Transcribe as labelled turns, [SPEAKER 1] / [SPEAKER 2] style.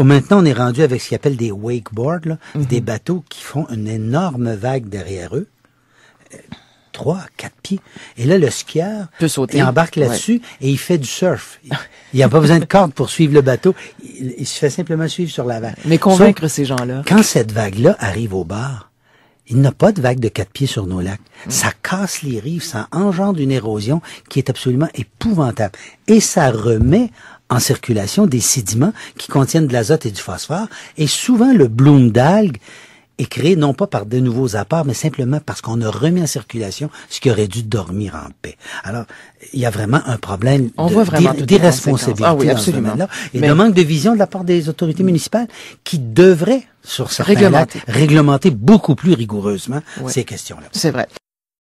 [SPEAKER 1] Oh, maintenant, on est rendu avec ce qu'ils appelle des wakeboards, mhm. des bateaux qui font une énorme vague derrière eux. Euh, trois, quatre pieds. Et là, le skieur,
[SPEAKER 2] Peut sauter. il embarque là-dessus
[SPEAKER 1] et il fait du surf. Il n'a pas besoin de corde pour suivre le bateau. Il, se fait simplement suivre sur la vague. Mais convaincre ces gens-là. Quand cette vague-là arrive au bar, il n'a pas de vague de quatre pieds sur nos lacs. Mm. Ça casse les rives, ça engendre une érosion qui est absolument épouvantable. Et ça remet en circulation des sédiments qui contiennent de l'azote et du phosphore. Et souvent, le bloom d'algues est créé non pas par de nouveaux apports, mais simplement parce qu'on a remis en circulation ce qui aurait dû dormir en paix. Alors, il y a vraiment un problème voit vraiment d'irresponsabilité ah oui, absolument. là et le manque de vision de la part des autorités municipales qui devraient,
[SPEAKER 2] sur certains réglementer,
[SPEAKER 1] réglementer beaucoup plus rigoureusement ces questions-là. C'est vrai.